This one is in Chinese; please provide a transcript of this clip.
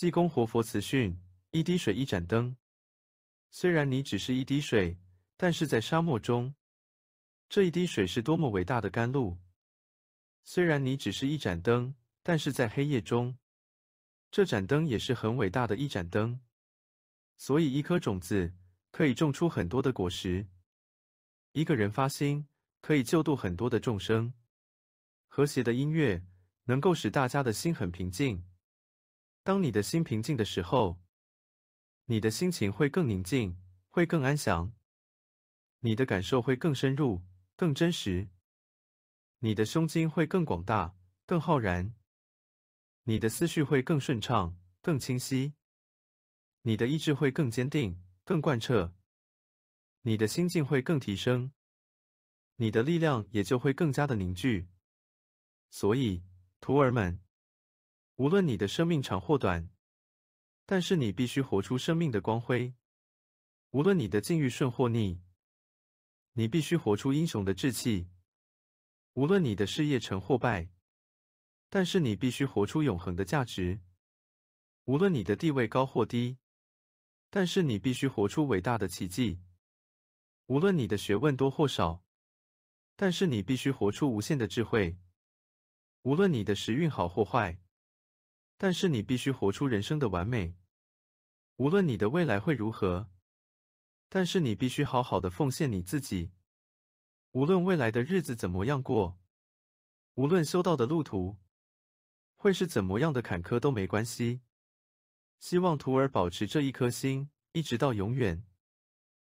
济公活佛辞训：一滴水，一盏灯。虽然你只是一滴水，但是在沙漠中，这一滴水是多么伟大的甘露。虽然你只是一盏灯，但是在黑夜中，这盏灯也是很伟大的一盏灯。所以，一颗种子可以种出很多的果实；一个人发心，可以救度很多的众生。和谐的音乐能够使大家的心很平静。当你的心平静的时候，你的心情会更宁静，会更安详；你的感受会更深入、更真实；你的胸襟会更广大、更浩然；你的思绪会更顺畅、更清晰；你的意志会更坚定、更贯彻；你的心境会更提升，你的力量也就会更加的凝聚。所以，徒儿们。无论你的生命长或短，但是你必须活出生命的光辉；无论你的境遇顺或逆，你必须活出英雄的志气；无论你的事业成或败，但是你必须活出永恒的价值；无论你的地位高或低，但是你必须活出伟大的奇迹；无论你的学问多或少，但是你必须活出无限的智慧；无论你的时运好或坏。但是你必须活出人生的完美，无论你的未来会如何。但是你必须好好的奉献你自己，无论未来的日子怎么样过，无论修道的路途会是怎么样的坎坷都没关系。希望徒儿保持这一颗心，一直到永远。